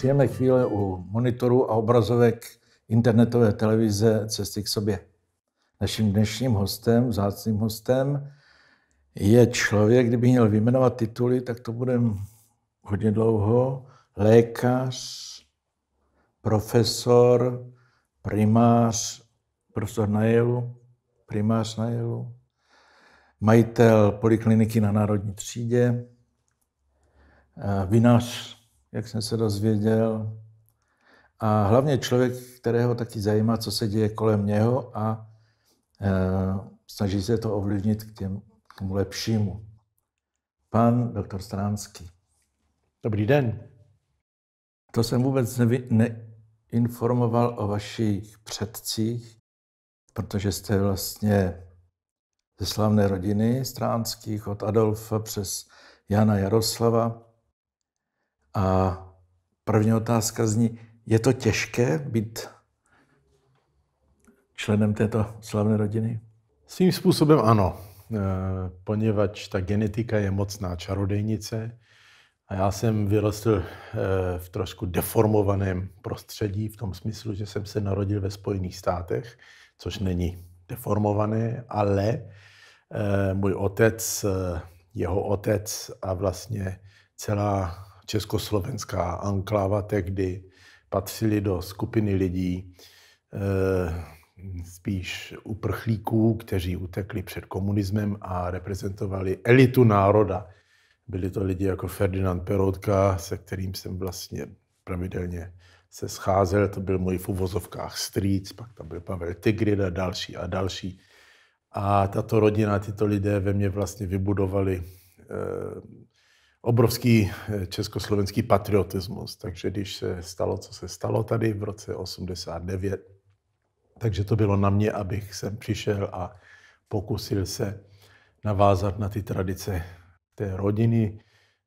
příjemné chvíle u monitoru a obrazovek internetové televize Cesty k sobě. Naším dnešním hostem, vzácným hostem, je člověk, kdyby měl vyjmenovat tituly, tak to bude hodně dlouho. Lékař, profesor, primář, profesor na Jelu, primář na Jelu, majitel polikliniky na Národní třídě, vinař, jak jsem se dozvěděl. A hlavně člověk, kterého taky zajímá, co se děje kolem něho a e, snaží se to ovlivnit k, těm, k tomu lepšímu. Pan doktor Stránský. Dobrý den. To jsem vůbec nevy, neinformoval o vašich předcích, protože jste vlastně ze slavné rodiny Stránských, od Adolfa přes Jana Jaroslava. A první otázka zní, je to těžké být členem této slavné rodiny? Svým způsobem ano, e, poněvadž ta genetika je mocná čarodejnice a já jsem vyrostl e, v trošku deformovaném prostředí v tom smyslu, že jsem se narodil ve Spojených státech, což není deformované, ale e, můj otec, jeho otec a vlastně celá československá ankláva tehdy, patřili do skupiny lidí, eh, spíš uprchlíků, kteří utekli před komunismem a reprezentovali elitu národa. Byli to lidi jako Ferdinand Perotka, se kterým jsem vlastně pravidelně se scházel, to byl můj v uvozovkách strýc, pak tam byl Pavel Tigrid a další a další. A tato rodina, tyto lidé ve mně vlastně vybudovali eh, obrovský eh, československý patriotismus. Takže když se stalo, co se stalo tady v roce 89, takže to bylo na mě, abych sem přišel a pokusil se navázat na ty tradice té rodiny,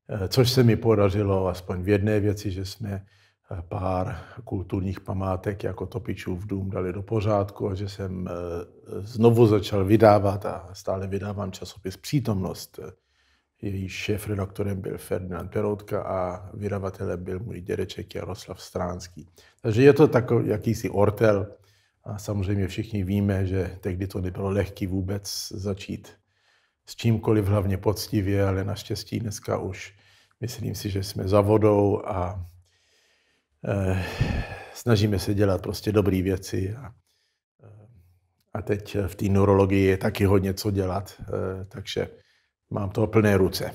eh, což se mi podařilo aspoň v jedné věci, že jsme eh, pár kulturních památek jako Topičův dům dali do pořádku a že jsem znovu začal vydávat a stále vydávám časopis Přítomnost, její šéf-redaktorem byl Ferdinand Peroutka a vydavatelem byl můj dědeček Jaroslav Stránský. Takže je to takový jakýsi ortel. A samozřejmě všichni víme, že tehdy to nebylo lehký vůbec začít s čímkoliv, hlavně poctivě, ale naštěstí dneska už myslím si, že jsme za vodou a eh, snažíme se dělat prostě dobré věci. A, eh, a teď v té neurologii je taky hodně co dělat, eh, takže Mám toho plné ruce.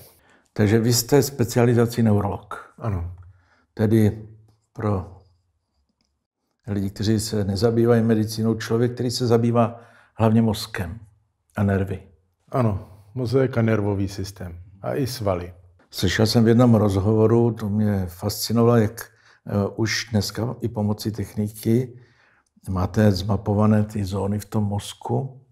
Takže vy jste specializací neurolog. Ano. Tedy pro lidi, kteří se nezabývají medicínou, člověk, který se zabývá hlavně mozkem a nervy. Ano, mozek a nervový systém a i svaly. Slyšel jsem v jednom rozhovoru, to mě fascinovalo, jak eh, už dneska i pomocí techniky máte zmapované ty zóny v tom mozku,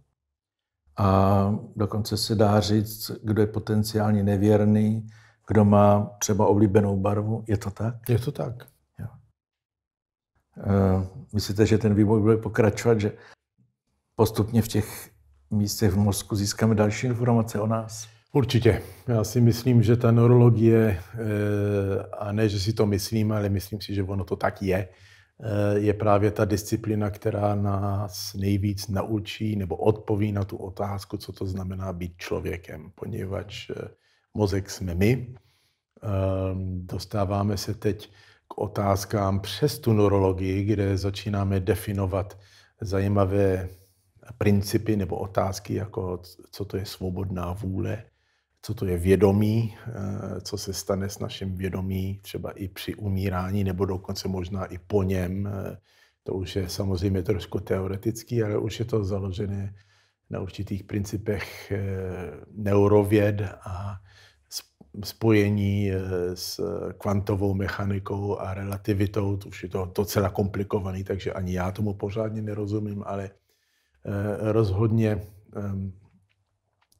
a dokonce se dá říct, kdo je potenciálně nevěrný, kdo má třeba oblíbenou barvu. Je to tak? Je to tak. Jo. E, myslíte, že ten vývoj bude pokračovat, že postupně v těch místech v mozku získáme další informace o nás? Určitě. Já si myslím, že ta neurologie, eh, a ne, že si to myslím, ale myslím si, že ono to tak je, Eh, je právě ta disciplína, která nás nejvíc naučí nebo odpoví na tu otázku, co to znamená být člověkem, poněvadž eh, mozek jsme my. Ehm, dostáváme se teď k otázkám přes tu neurologii, kde začínáme definovat zajímavé principy nebo otázky, jako co to je svobodná vůle, co to je vědomí, eh, co se stane s naším vědomí, třeba i při umírání, nebo dokonce možná i po něm. Eh, to už je samozřejmě trošku teoretický, ale už je to založené na určitých principech eh, neurověd a spojení s kvantovou mechanikou a relativitou. To už je to docela komplikovaný, takže ani já tomu pořádně nerozumím, ale rozhodně ehm,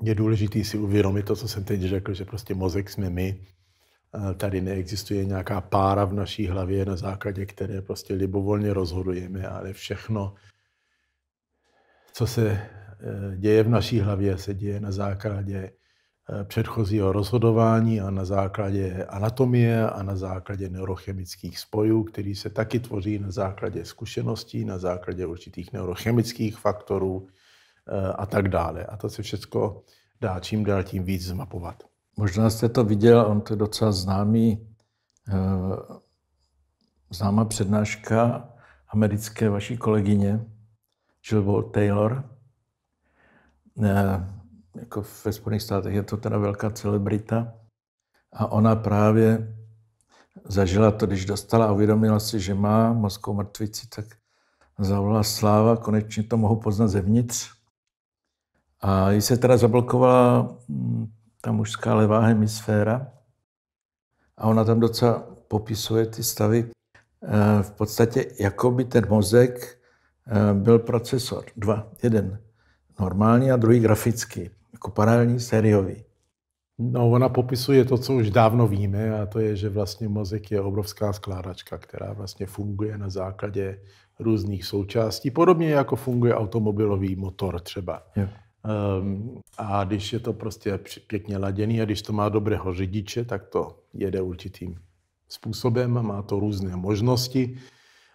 je důležité si uvědomit to, co jsem teď řekl, že prostě mozek jsme my, tady neexistuje nějaká pára v naší hlavě, na základě které prostě libovolně rozhodujeme, ale všechno, co se e, děje v naší hlavě, se děje na základě e, předchozího rozhodování a na základě anatomie a na základě neurochemických spojů, který se taky tvoří na základě zkušeností, na základě určitých neurochemických faktorů, a tak dále. A to se všechno dá čím dál tím víc zmapovat. Možná jste to viděl, on to je docela známý, eh, známá přednáška americké vaší kolegyně, Jill Ball Taylor. Eh, jako ve Spojených státech je to teda velká celebrita. A ona právě zažila to, když dostala a uvědomila si, že má mozkovou mrtvici, tak zavolala sláva, konečně to mohu poznat zevnitř. A když se teda zablokovala mm, ta mužská levá hemisféra a ona tam docela popisuje ty stavy eh, v podstatě, jako by ten mozek eh, byl procesor. Dva, jeden normální a druhý grafický, jako paralelní, sériový. No, ona popisuje to, co už dávno víme, a to je, že vlastně mozek je obrovská skládačka, která vlastně funguje na základě různých součástí, podobně jako funguje automobilový motor třeba. Jo. Ehm, a když je to prostě pěkně laděný a když to má dobrého řidiče, tak to jede určitým způsobem, má to různé možnosti.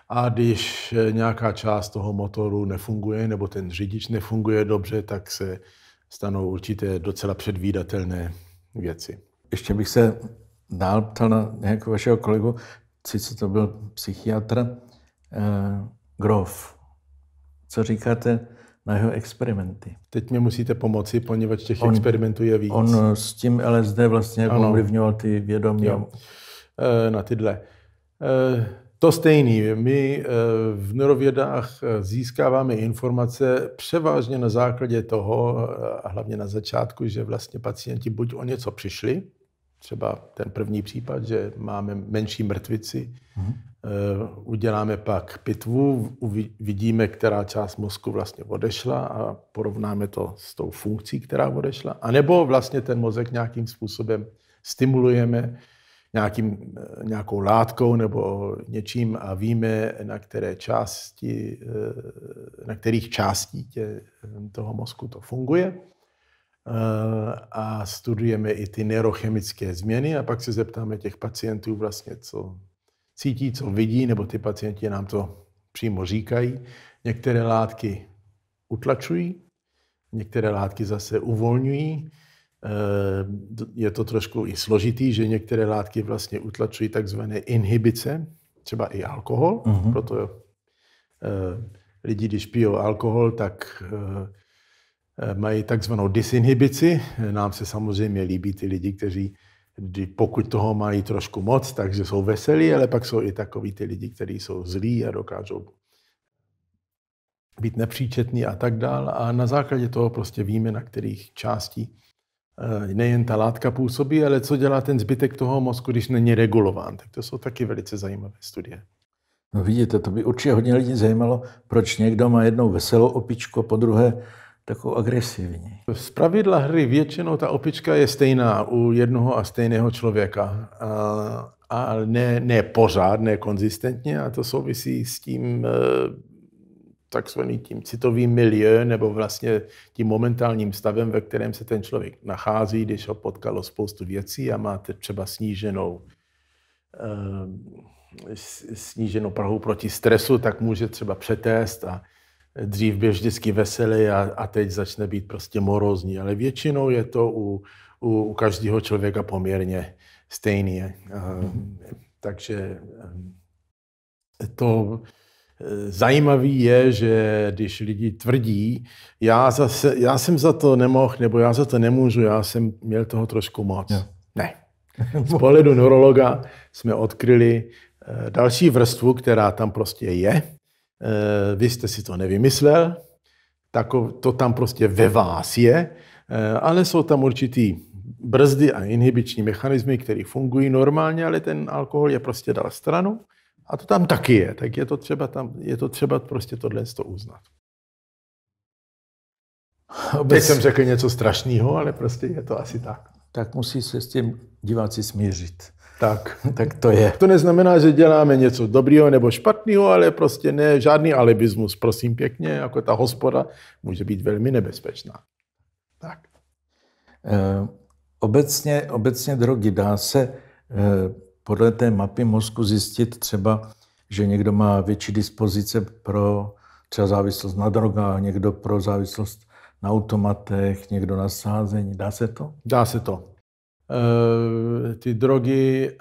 A když eh, nějaká část toho motoru nefunguje nebo ten řidič nefunguje dobře, tak se stanou určité docela předvídatelné věci. Ještě bych se dál ptal na nějakého vašeho kolegu, sice to byl psychiatr, eh, Grof. Co říkáte na jeho experimenty. Teď mě musíte pomoci, poněvadž těch on, experimentů je víc. On eh, s tím LSD vlastně jako ano. ovlivňoval ty vědomí. Jo. Eh, na tyhle. Eh, to stejný. My v neurovědách získáváme informace převážně na základě toho, a hlavně na začátku, že vlastně pacienti buď o něco přišli, třeba ten první případ, že máme menší mrtvici, mm-hmm. Eh, uděláme pak pitvu, vidíme, která část mozku vlastně odešla a porovnáme to s tou funkcí, která odešla. A nebo vlastně ten mozek nějakým způsobem stimulujeme nějakým, eh, nějakou látkou nebo něčím a víme, na které části, eh, na kterých částí tě, toho mozku to funguje a studujeme i ty neurochemické změny a pak se zeptáme těch pacientů vlastně, co, cítí, co vidí, nebo ty pacienti nám to přímo říkají. Některé látky utlačují, některé látky zase uvolňují. Eh, je to trošku i složitý, že některé látky vlastně utlačují takzvané inhibice, třeba i alkohol, uh-huh. proto eh, lidi, když pijou alkohol, tak eh, mají takzvanou disinhibici. Nám se samozřejmě líbí ty lidi, kteří kdy pokud toho mají trošku moc, takže jsou veselí, ale pak jsou i takový ty lidi, kteří jsou zlí a dokážou být nepříčetní a tak dál. A na základě toho prostě víme, na kterých částí eh, nejen ta látka působí, ale co dělá ten zbytek toho mozku, když není regulován. Tak to jsou taky velice zajímavé studie. No vidíte, to by určitě hodně lidí zajímalo, proč někdo má jednou veselou opičku po druhé takovou agresivní. Z pravidla hry většinou ta opička je stejná u jednoho a stejného člověka. A, a ne, ne pořád, ne konzistentně a to souvisí s tím e, takzvaný tím citovým milieu, nebo vlastně tím momentálním stavem, ve kterém se ten člověk nachází, když ho potkalo spoustu věcí a máte třeba sníženou e, sníženou Prahu proti stresu, tak může třeba přetést a dřív byl vždycky veselý a, a teď začne být prostě morozní. Ale většinou je to u, u, u každého člověka poměrně stejný. Um, takže eh, to eh, zajímavý je, že když lidi tvrdí, já, zase, já jsem za to nemohl, nebo já za to nemůžu, já jsem měl toho trošku moc. Ja. Ne. Z pohledu neurologa jsme odkryli eh, další vrstvu, která tam prostě je Eh, vy jste si to nevymyslel, tak to tam prostě ve vás je, eh, ale jsou tam určitý brzdy a inhibiční mechanismy, které fungují normálně, ale ten alkohol je prostě dal stranu a to tam taky je. Tak je to třeba, tam, je to třeba prostě tohle to uznat. Bez... Teď jsem řekl něco strašného, ale prostě je to asi tak. Tak musí se s tím diváci smířit tak, tak to je. To neznamená, že děláme něco dobrýho nebo špatného, ale prostě ne, žádný alibismus, prosím pěkně, jako ta hospoda může být velmi nebezpečná. Tak. E, obecně, obecně drogy dá se e, podle té mapy mozku zjistit třeba, že někdo má větší dispozice pro třeba závislost na drogách, někdo pro závislost na automatech, někdo na sázení. Dá se to? Dá se to. Eh, ty drogy eh,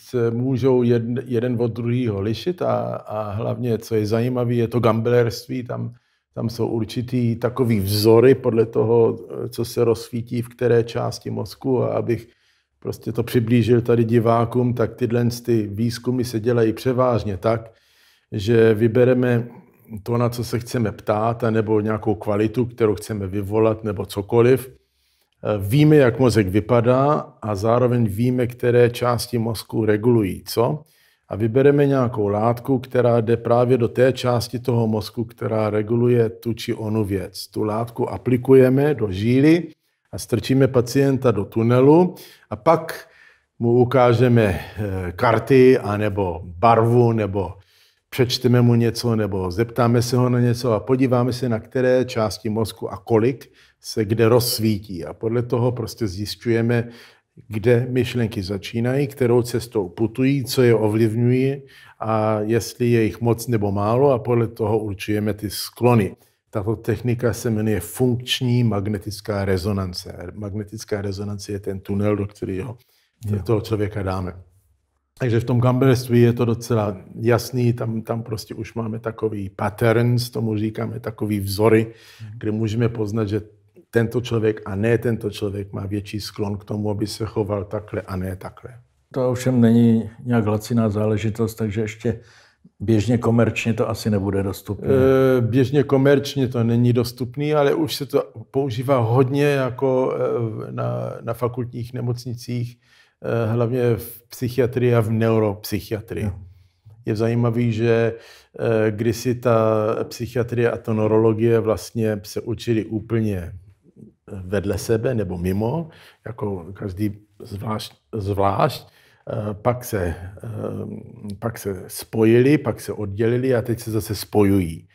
se můžou jeden, jeden od druhého lišit a, a hlavně, co je zajímavé, je to gamblerství, tam, tam jsou určitý takový vzory podle toho, eh, co se rozsvítí v které části mozku a abych prostě to přiblížil tady divákům, tak tyhle ty výzkumy se dělají převážně tak, že vybereme to, na co se chceme ptát, nebo nějakou kvalitu, kterou chceme vyvolat, nebo cokoliv. Eh, víme, jak mozek vypadá a zároveň víme, které části mozku regulují co. A vybereme nějakou látku, která jde právě do té části toho mozku, která reguluje tu či onu věc. Tu látku aplikujeme do žíly a strčíme pacienta do tunelu a pak mu ukážeme eh, karty anebo barvu nebo přečteme mu něco nebo zeptáme se ho na něco a podíváme se, na které části mozku a kolik se kde rozsvítí. A podle toho prostě zjišťujeme, kde myšlenky začínají, kterou cestou putují, co je ovlivňují a jestli je jich moc nebo málo a podle toho určujeme ty sklony. Tato technika se jmenuje funkční magnetická rezonance. Magnetická rezonance je ten tunel, do kterého toho člověka dáme. Takže v tom gamblerství je to docela jasný, tam, tam prostě už máme takový patterns, tomu říkáme takový vzory, mhm. kde můžeme poznat, že tento člověk a ne tento člověk má větší sklon k tomu, aby se choval takhle a ne takhle. To ovšem není nějak laciná záležitost, takže ještě běžně komerčně to asi nebude dostupné. E, běžně komerčně to není dostupné, ale už se to používá hodně jako e, na, na fakultních nemocnicích, e, hlavně v psychiatrii a v neuropsychiatrii. No. Je zajímavý, že kdysi ta psychiatrie a to neurologie vlastně se učili úplně vedle sebe nebo mimo, jako každý zvlášť, zvlášť eh, pak se, eh, pak se spojili, pak se oddělili a teď se zase spojují.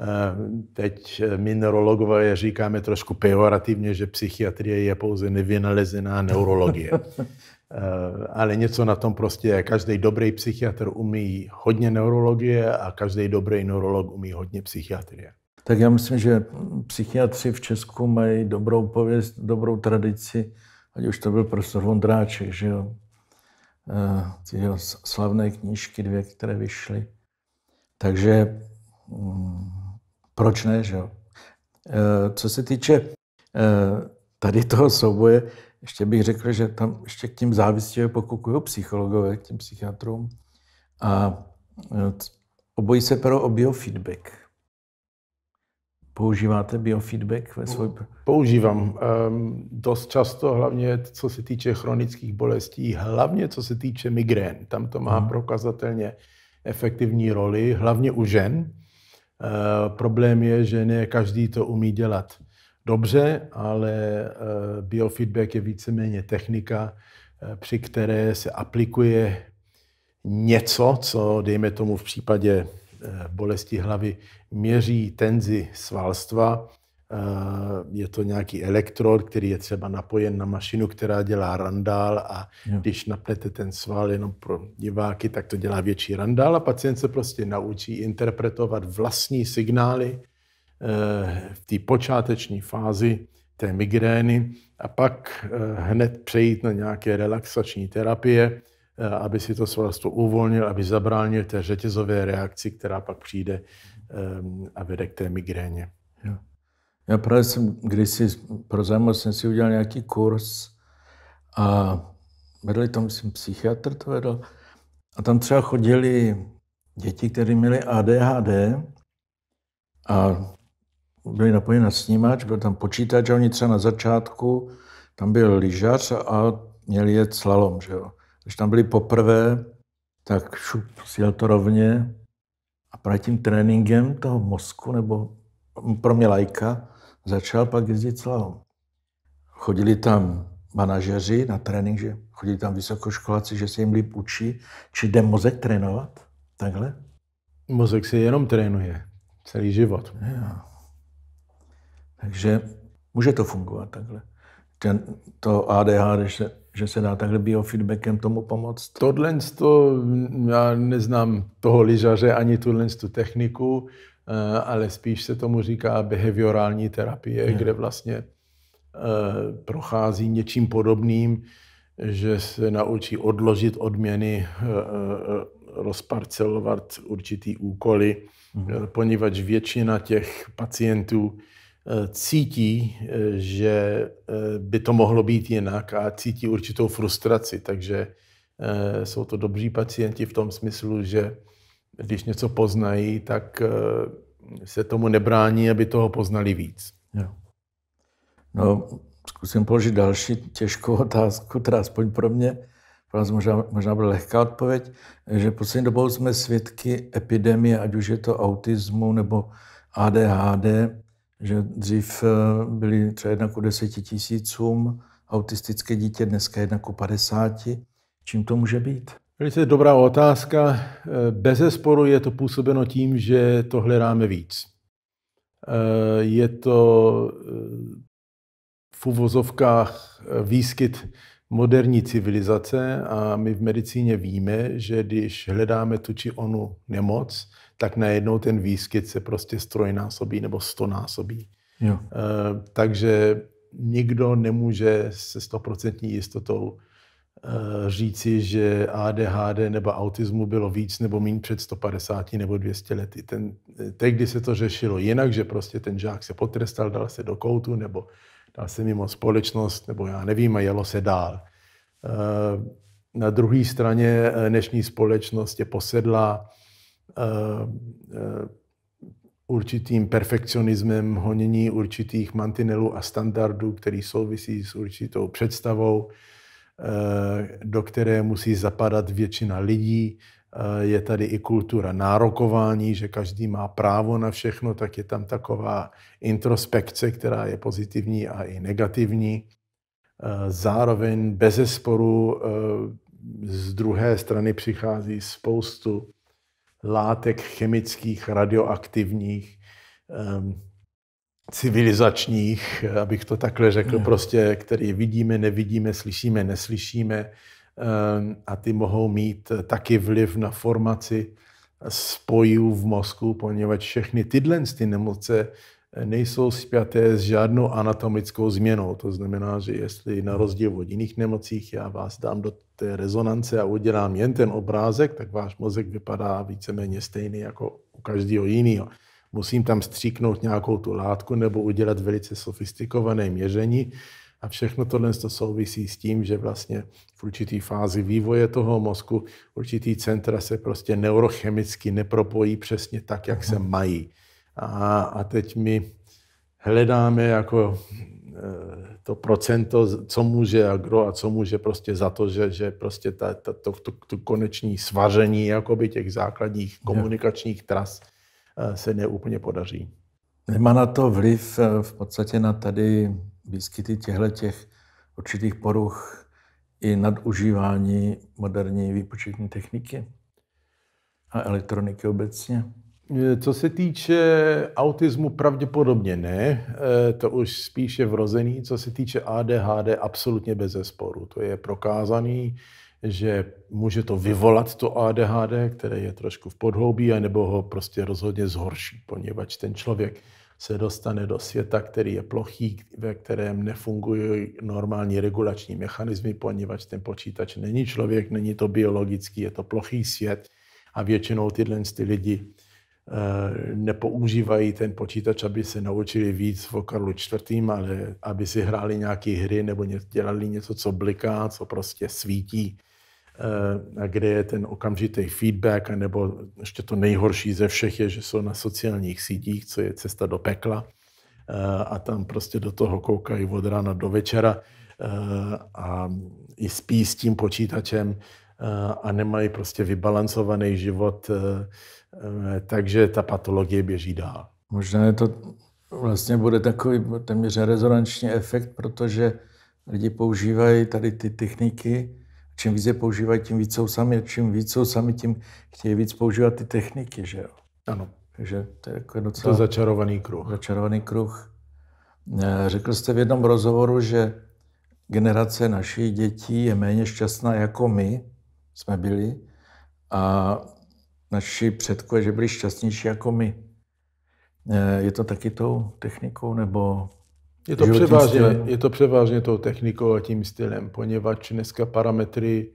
Eh, teď my neurologové říkáme trošku pejorativně, že psychiatrie je pouze nevynalezená neurologie. Ale něco na tom prostě je. Každý dobrý psychiatr umí hodně neurologie a každý dobrý neurolog umí hodně psychiatrie tak já myslím, že psychiatři v Česku mají dobrou pověst, dobrou tradici, ať už to byl profesor Vondráček, že jo, eh, ty jeho slavné knížky dvě, které vyšly. Takže mm, proč ne, že jo? Eh, co se týče eh, tady toho souboje, ještě bych řekl, že tam ještě k tím závistivě pokukují psychologové, k těm psychiatrům. A obojí se pro o feedback. Používáte biofeedback ve svůj... Používám. Um, dost často, hlavně co se týče chronických bolestí, hlavně co se týče migrén. Tam to má hmm. prokazatelně efektivní roli, hlavně u žen. Uh, problém je, že ne každý to umí dělat dobře, ale uh, biofeedback je víceméně technika, uh, při které se aplikuje něco, co, dejme tomu v případě Eh, bolesti hlavy měří tenzi svalstva. Eh, je to nějaký elektrod, který je třeba napojen na mašinu, která dělá randál a jo. když napnete ten sval jenom pro diváky, tak to dělá větší randál a pacient se prostě naučí interpretovat vlastní signály eh, v té počáteční fázi té migrény a pak hned přejít na nějaké relaxační terapie, Eh, aby si to svalstvo uvolnil, aby zabránil té řetězové reakci, která pak přijde eh, a vede k té migréně. Já právě jsem kdysi pro zajímavost jsem si udělal nějaký kurz a vedl tam, myslím, psychiatr to vedl, a tam třeba chodili děti, které měly ADHD a byli napojeni na snímač, byl tam počítač a oni třeba na začátku, tam byl lyžař a měli jet slalom, že jo. Když tam byli poprvé, tak šup, sjel to rovně a právě tím tréninkem toho mozku, nebo pro mě lajka, začal pak jezdit slalom. Chodili tam manažeři na trénink, že chodili tam vysokoškoláci, že se jim líp učí, či jde mozek trénovat, takhle? Mozek se jenom trénuje, celý život. Já. Takže může to fungovat takhle ten, to ADH, že, se, že se dá takhle biofeedbackem tomu pomoct? Tohle, to, já neznám toho lyžaře ani tuhle tu techniku, eh, ale spíš se tomu říká behaviorální terapie, ne. Hmm. kde vlastně eh, prochází něčím podobným, že se naučí odložit odměny, eh, rozparcelovat určitý úkoly, hmm. poněvadž většina těch pacientů Eh, cítí, eh, že eh, by to mohlo být jinak a cítí určitou frustraci. Takže jsou to dobří pacienti v tom smyslu, že když něco poznají, tak se tomu nebrání, aby toho poznali víc. Jo. No, zkusím položit další těžkou otázku, která aspoň pro mě, pro nás možná, možná byla lehká odpověď, že poslední dobou jsme svědky epidemie, ať už je to autismu nebo ADHD, že dřív eh, byly třeba jedna ku deseti tisícům autistické dítě, dneska jedna ku padesáti. Čím to může být? Velice dobrá otázka. Eh, Bez sporu je to působeno tím, že to hledáme víc. Eh, je to v uvozovkách výskyt moderní civilizace a my v medicíně víme, že když hledáme tu či onu nemoc, tak najednou ten výskyt se prostě strojnásobí nebo stonásobí. Jo. E, takže nikdo nemůže se stoprocentní jistotou e, říci, že ADHD nebo autismu bylo víc nebo méně před 150 nebo 200 lety. Ten, eh, tehdy se to řešilo jinak, že prostě ten žák se potrestal, dal se do koutu nebo dal se mimo společnost nebo já nevím a jelo se dál. E, na druhé straně dnešní společnost je posedla. Eh, eh, určitým perfekcionismem, honění určitých mantinelů a standardů, který souvisí s určitou představou, eh, do které musí zapadat většina lidí. Je tady i kultura nárokování, že každý má právo na všechno, tak je tam taková introspekce, která je pozitivní a i negativní. Zároveň bez z druhé strany přichází spoustu látek chemických, radioaktivních, civilizačních, abych to takhle řekl, prostě, které vidíme, nevidíme, slyšíme, neslyšíme a ty mohou mít taky vliv na formaci spojů v mozku, poněvadž všechny tyhle ty nemoce nejsou spjaté s žádnou anatomickou změnou. To znamená, že jestli na rozdíl od jiných nemocích já vás dám do té rezonance a udělám jen ten obrázek, tak váš mozek vypadá víceméně stejný jako u každého jiného. Musím tam stříknout nějakou tu látku nebo udělat velice sofistikované měření, a všechno tohle to souvisí s tím, že vlastně v určitý fázi vývoje toho mozku určitý centra se prostě neurochemicky nepropojí přesně tak, jak se mhm. mají. A, a teď my hledáme jako eh, to procento, co může agro a co může prostě za to, že, že prostě ta, ta, to, to, to koneční svaření jakoby těch základních komunikačních tras eh, se neúplně podaří. Nemá na to vliv eh, v podstatě na tady výskyty těchto těch určitých poruch i nadužívání moderní výpočetní techniky a elektroniky obecně? Eh, co se týče autismu, pravděpodobně ne. Eh, to už spíše vrozený. Co se týče ADHD, absolutně bez zesporu. To je prokázaný, že může to vyvolat to ADHD, které je trošku v podhoubí, nebo ho prostě rozhodně zhorší, poněvadž ten člověk se dostane do světa, který je plochý, ve kterém nefungují normální regulační mechanismy, poněvadž ten počítač není člověk, není to biologický, je to plochý svět a většinou tyhle ty lidi Eh, nepoužívají ten počítač, aby se naučili víc o Karlu IV., ale aby si hráli nějaké hry nebo dělali něco, co bliká, co prostě svítí, eh, a kde je ten okamžitý feedback, nebo ještě to nejhorší ze všech je, že jsou na sociálních sítích, co je cesta do pekla eh, a tam prostě do toho koukají od rána do večera a i spí s tím počítačem a nemají prostě vybalancovaný život Eh, takže ta patologie běží dál. Možná je to vlastně bude takový téměř rezonanční efekt, protože lidi používají tady ty techniky, čím víc je používají, tím víc jsou sami, a čím víc jsou sami, tím chtějí víc používat ty techniky, že jo? Ano. Takže to je jako docela... To začarovaný kruh. Začarovaný kruh. Eh, řekl jste v jednom rozhovoru, že generace našich dětí je méně šťastná jako my jsme byli a naši předkové, že byli šťastnější jako my. Eh, je to taky tou technikou, nebo je to, převážně, stylem? je to převážně tou technikou a tím stylem, poněvadž dneska parametry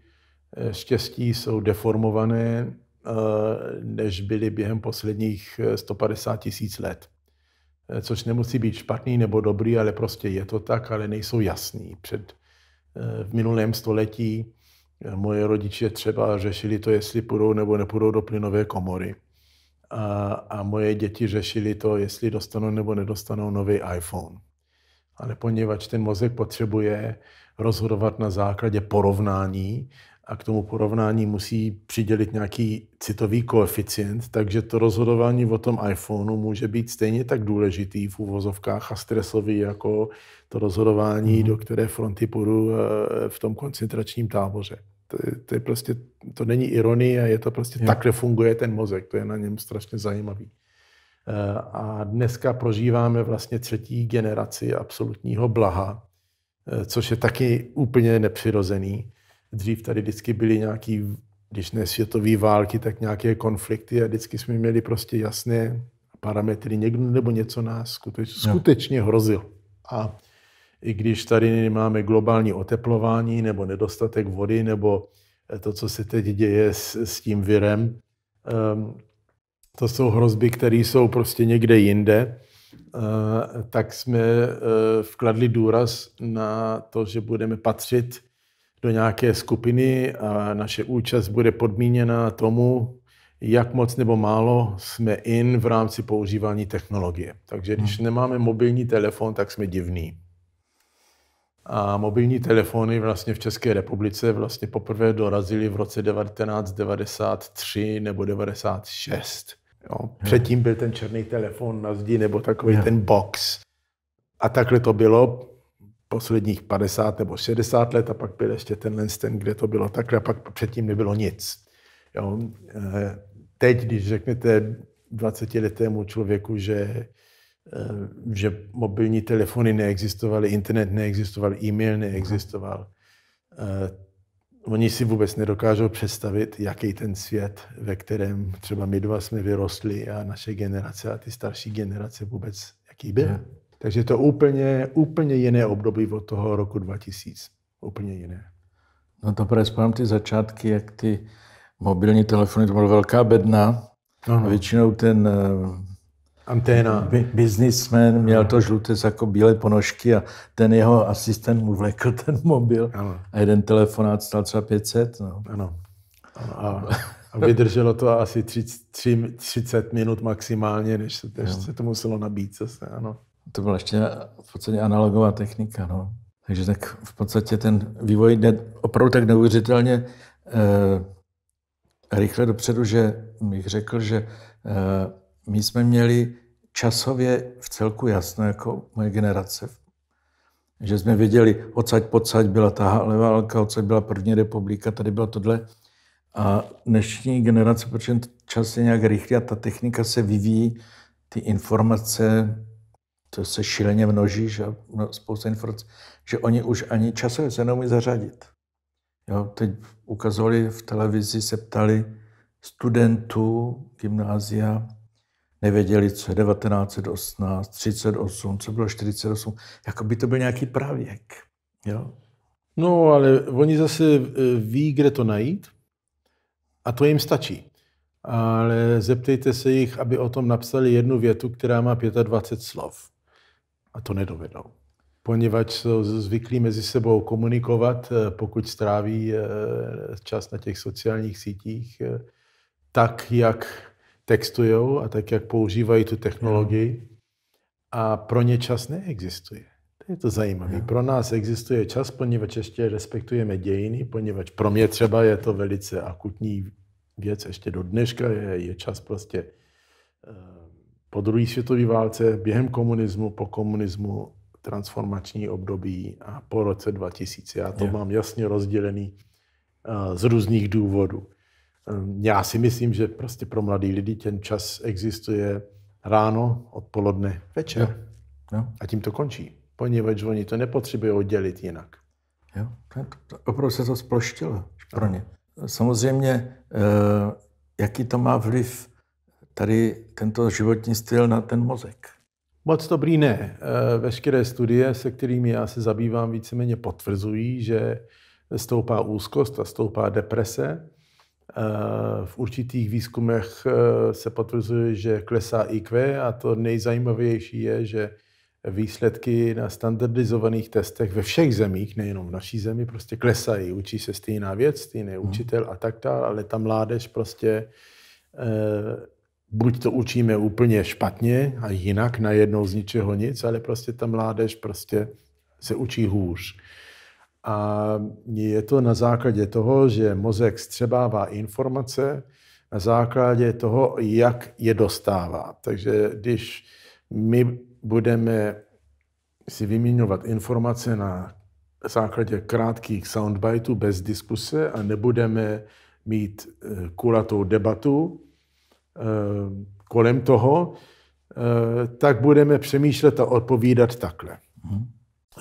eh, štěstí jsou deformované, eh, než byly během posledních 150 tisíc let. Což nemusí být špatný nebo dobrý, ale prostě je to tak, ale nejsou jasný. Před, v minulém století Moje rodiče třeba řešili to, jestli půjdou nebo nepůjdou do plynové komory. A, a moje děti řešili to, jestli dostanou nebo nedostanou nový iPhone. Ale poněvadž ten mozek potřebuje rozhodovat na základě porovnání a k tomu porovnání musí přidělit nějaký citový koeficient, takže to rozhodování o tom iPhoneu může být stejně tak důležitý v úvozovkách a stresový jako to rozhodování, mm. do které fronty půjdu eh, v tom koncentračním táboře. To je, to je prostě, to není ironie, je to prostě jo. takhle funguje ten mozek, to je na něm strašně zajímavý. Eh, a dneska prožíváme vlastně třetí generaci absolutního blaha, eh, což je taky úplně nepřirozený. Dřív tady vždycky byly nějaký, když ne světové války, tak nějaké konflikty a vždycky jsme měli prostě jasné parametry. Někdo nebo něco nás skutečně, skutečně hrozil. A i když tady máme globální oteplování nebo nedostatek vody nebo eh, to, co se teď děje s, s tím virem, ehm, to jsou hrozby, které jsou prostě někde jinde, eh, tak jsme eh, vkladli důraz na to, že budeme patřit do nějaké skupiny a naše účast bude podmíněna tomu, jak moc nebo málo jsme in v rámci používání technologie. Takže když hmm. nemáme mobilní telefon, tak jsme divní. A mobilní telefony vlastně v České republice vlastně poprvé dorazily v roce 1993 nebo 96. Jo. Hmm. Předtím byl ten černý telefon na zdi nebo takový hmm. ten box. A takhle to bylo posledních 50 nebo 60 let a pak byl ještě tenhle ten, kde to bylo takhle a pak předtím nebylo nic. Jo. Eh, teď, když řeknete 20-letému člověku, že Eh, že mobilní telefony neexistovaly, internet neexistoval, e-mail neexistoval. Eh, oni si vůbec nedokážou představit, jaký ten svět, ve kterém třeba my dva jsme vyrostli a naše generace a ty starší generace vůbec, jaký byl. Hmm. Takže to úplně, úplně jiné období od toho roku 2000. Úplně jiné. No to právě ty začátky, jak ty mobilní telefony, to byla velká bedna. Ano. většinou ten eh, Anténa. Businessman měl to žluté jako bílé ponožky a ten jeho asistent mu vlekl ten mobil. Ano. A jeden telefonát stál třeba 500. No. Ano. ano. A, a vydrželo to asi 30, 30 minut maximálně, než se, než se to muselo nabít zase. Ano. To byla ještě v podstatě analogová technika. No. Takže tak v podstatě ten vývoj jde opravdu tak neuvěřitelně eh, rychle dopředu, že bych řekl, že eh, my jsme měli časově v celku jasno, jako moje generace, že jsme věděli, odsaď podsaď byla ta válka, odsaď byla první republika, tady bylo tohle. A dnešní generace, protože čas je nějak rychlý a ta technika se vyvíjí, ty informace, to se šíleně množí, že no, spousta informací, že oni už ani časově se neumí zařadit. Jo, teď ukazovali v televizi, se ptali studentů gymnázia, nevěděli, co je 1918, 38, co bylo 48, jako by to byl nějaký pravěk. Jo? No, ale oni zase eh, ví, kde to najít a to jim stačí. Ale zeptejte se jich, aby o tom napsali jednu větu, která má 25 slov. A to nedovedou. Poněvadž jsou zvyklí mezi sebou komunikovat, eh, pokud stráví eh, čas na těch sociálních sítích, tak, jak textují a tak, jak používají tu technologii. A pro ně čas neexistuje. To je to zajímavé. Pro nás existuje čas, poněvadž ještě respektujeme dějiny, poněvadž pro mě třeba je to velice akutní věc ještě do dneška, je, je čas prostě eh, po druhé světové válce, během komunismu, po komunismu, transformační období a po roce 2000. Já to je. mám jasně rozdělený eh, z různých důvodů. Ehm, já si myslím, že prostě pro mladý lidi ten čas existuje ráno, odpoledne, večer. Jo. Jo. A tím to končí, poněvadž oni to nepotřebují oddělit jinak. Jo. Opravdu se to sploštilo pro ně. Samozřejmě, eh, jaký to má vliv tady tento životní styl na ten mozek? Moc dobrý ne. Eh, veškeré studie, se kterými já se zabývám, víceméně potvrzují, že stoupá úzkost a stoupá deprese Eh, v určitých výzkumech eh, se potvrzuje, že klesá IQ a to nejzajímavější je, že výsledky na standardizovaných testech ve všech zemích, nejenom v naší zemi, prostě klesají. Učí se stejná věc, stejný mhm. učitel a tak dále, ale ta mládež prostě eh, buď to učíme úplně špatně a jinak najednou z ničeho nic, ale prostě ta mládež prostě se učí hůř. A je to na základě toho, že mozek střebává informace na základě toho, jak je dostává. Takže když my budeme si vyměňovat informace na základě krátkých soundbiteů bez diskuse a nebudeme mít eh, kulatou debatu eh, kolem toho, eh, tak budeme přemýšlet a odpovídat takhle. Hmm.